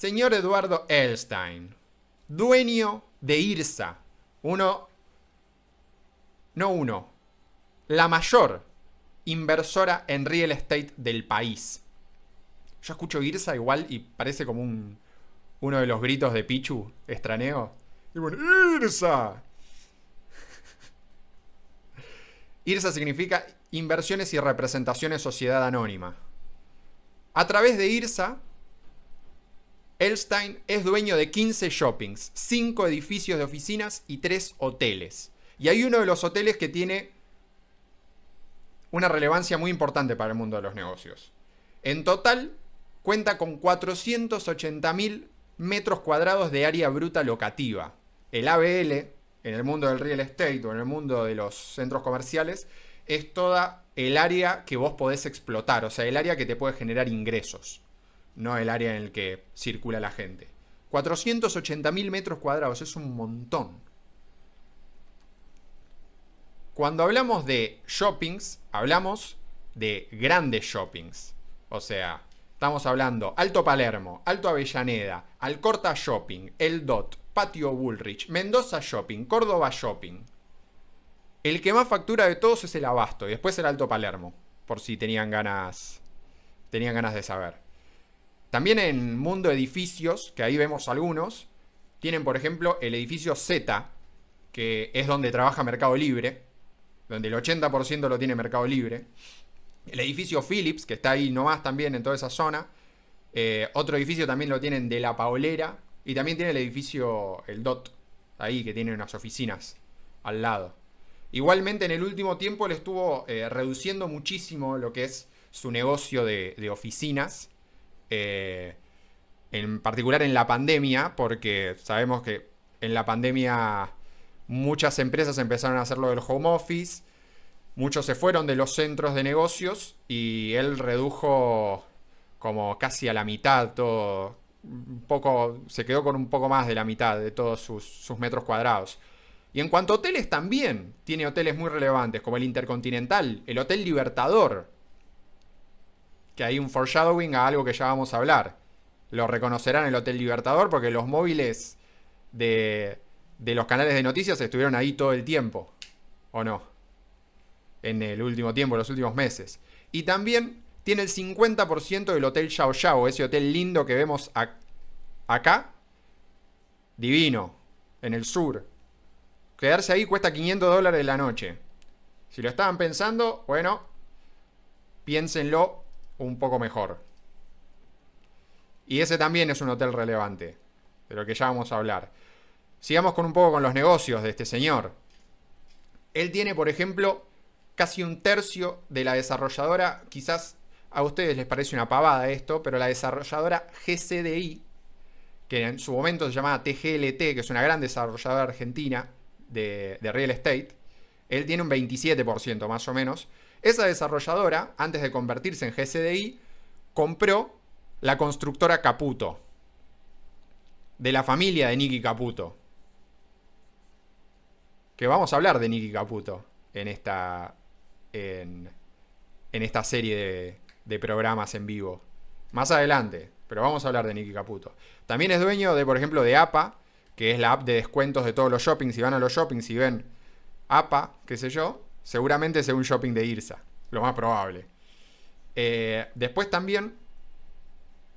Señor Eduardo Elstein, dueño de IRSA, uno, no uno, la mayor inversora en real estate del país. Yo escucho IRSA igual y parece como un, uno de los gritos de Pichu, estraneo. Y bueno, IRSA. IRSA significa Inversiones y Representaciones Sociedad Anónima. A través de IRSA, Elstein es dueño de 15 shoppings, 5 edificios de oficinas y 3 hoteles. Y hay uno de los hoteles que tiene una relevancia muy importante para el mundo de los negocios. En total, cuenta con 480.000 metros cuadrados de área bruta locativa. El ABL, en el mundo del real estate o en el mundo de los centros comerciales, es toda el área que vos podés explotar, o sea, el área que te puede generar ingresos no el área en el que circula la gente. 480.000 metros cuadrados, es un montón. Cuando hablamos de shoppings, hablamos de grandes shoppings. O sea, estamos hablando Alto Palermo, Alto Avellaneda, Alcorta Shopping, El Dot, Patio Bullrich, Mendoza Shopping, Córdoba Shopping. El que más factura de todos es el Abasto y después el Alto Palermo, por si tenían ganas tenían ganas de saber. También en Mundo Edificios, que ahí vemos algunos, tienen por ejemplo el edificio Z, que es donde trabaja Mercado Libre, donde el 80% lo tiene Mercado Libre. El edificio Philips, que está ahí nomás también en toda esa zona. Eh, otro edificio también lo tienen de La Paolera. Y también tiene el edificio, el DOT, ahí que tiene unas oficinas al lado. Igualmente en el último tiempo le estuvo eh, reduciendo muchísimo lo que es su negocio de oficinas eh, en particular en la pandemia, porque sabemos que en la pandemia muchas empresas empezaron a lo del home office, muchos se fueron de los centros de negocios y él redujo como casi a la mitad todo, un poco, se quedó con un poco más de la mitad de todos sus, sus metros cuadrados. Y en cuanto a hoteles también, tiene hoteles muy relevantes, como el Intercontinental, el Hotel Libertador, que hay un foreshadowing a algo que ya vamos a hablar. Lo reconocerán en el Hotel Libertador porque los móviles de, los canales de noticias estuvieron ahí todo el tiempo, ¿o no? En el último tiempo, los últimos meses. Y también tiene el 50% del Hotel Shao Yao, ese hotel lindo que vemos acá. Divino, en el sur. Quedarse ahí cuesta 500 dólares la noche. Si lo estaban pensando, bueno, piénsenlo un poco mejor. Y ese también es un hotel relevante, de lo que ya vamos a hablar. Sigamos con un poco con los negocios de este señor. Él tiene, por ejemplo, casi un tercio de la desarrolladora, quizás a ustedes les parece una pavada esto, pero la desarrolladora GCDI, que en su momento se llamaba TGLT, que es una gran desarrolladora argentina de, de real estate, él tiene un 27% más o menos. Esa desarrolladora, antes de convertirse en GCDI, compró la constructora Caputo, de la familia de Nicky Caputo. Que vamos a hablar de Nicky Caputo en esta, en, en esta serie de, de programas en vivo. Más adelante, pero vamos a hablar de Nicky Caputo. También es dueño de, por ejemplo, de APA, que es la app de descuentos de todos los shoppings. Si van a los shoppings y ven APA, qué sé yo, Seguramente es un shopping de Irsa, lo más probable. Eh, después también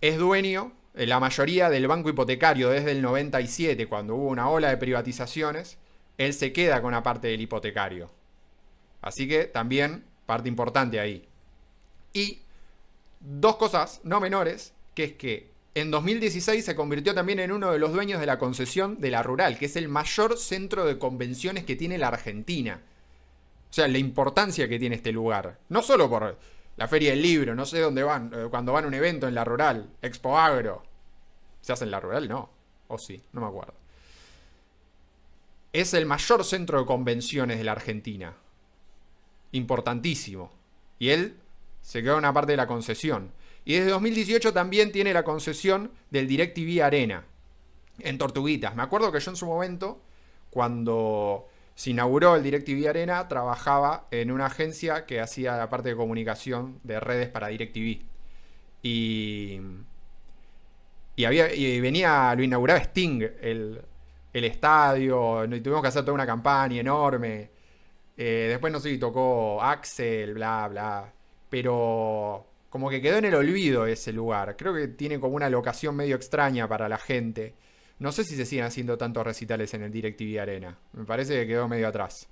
es dueño eh, la mayoría del banco hipotecario desde el 97, cuando hubo una ola de privatizaciones, él se queda con la parte del hipotecario. Así que también parte importante ahí. Y dos cosas no menores, que es que en 2016 se convirtió también en uno de los dueños de la concesión de la rural, que es el mayor centro de convenciones que tiene la Argentina. O sea, la importancia que tiene este lugar. No solo por la feria del libro, no sé dónde van, eh, cuando van a un evento en la rural, Expo Agro. ¿Se hace en la rural? No. O sí, no me acuerdo. Es el mayor centro de convenciones de la Argentina. Importantísimo. Y él se queda una parte de la concesión. Y desde 2018 también tiene la concesión del DirecTV Arena. En Tortuguitas. Me acuerdo que yo en su momento, cuando se inauguró el DirecTV Arena, trabajaba en una agencia que hacía la parte de comunicación de redes para DirecTV. Y, y, había, venía, lo inauguraba Sting, el, estadio, y tuvimos que hacer toda una campaña enorme. Eh, después no sé si tocó Axel, bla, bla. Pero como que quedó en el olvido ese lugar. Creo que tiene como una locación medio extraña para la gente. No sé si se siguen haciendo tantos recitales en el DirecTV Arena. Me parece que quedó medio atrás.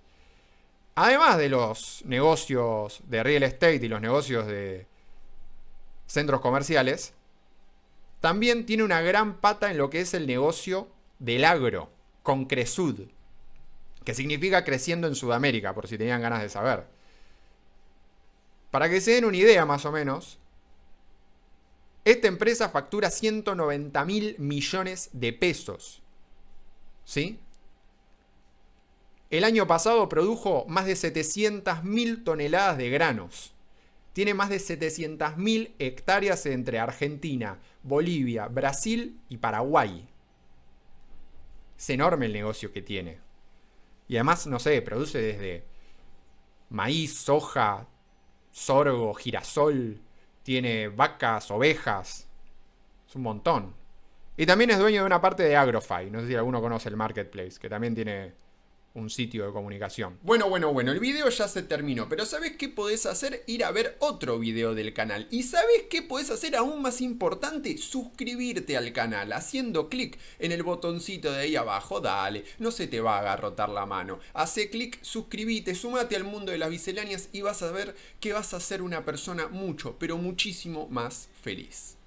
Además de los negocios de real estate y los negocios de centros comerciales, también tiene una gran pata en lo que es el negocio del agro, con Cresud, que significa creciendo en Sudamérica, por si tenían ganas de saber. Para que se den una idea más o menos, esta empresa factura 190 mil millones de pesos. ¿Sí? El año pasado produjo más de 700 mil toneladas de granos. Tiene más de 700 mil hectáreas entre Argentina, Bolivia, Brasil y Paraguay. Es enorme el negocio que tiene. Y además, no sé, produce desde maíz, soja, sorgo, girasol, tiene vacas, ovejas. Es un montón. Y también es dueño de una parte de Agrofy. No sé si alguno conoce el marketplace, que también tiene un sitio de comunicación. Bueno, bueno, bueno, el video ya se terminó, pero ¿sabes qué podés hacer? Ir a ver otro video del canal. ¿Y sabes qué podés hacer aún más importante? Suscribirte al canal haciendo clic en el botoncito de ahí abajo. Dale, no se te va a agarrotar la mano. Hace clic, suscríbete, sumate al mundo de las misceláneas y vas a ver que vas a ser una persona mucho, pero muchísimo más feliz.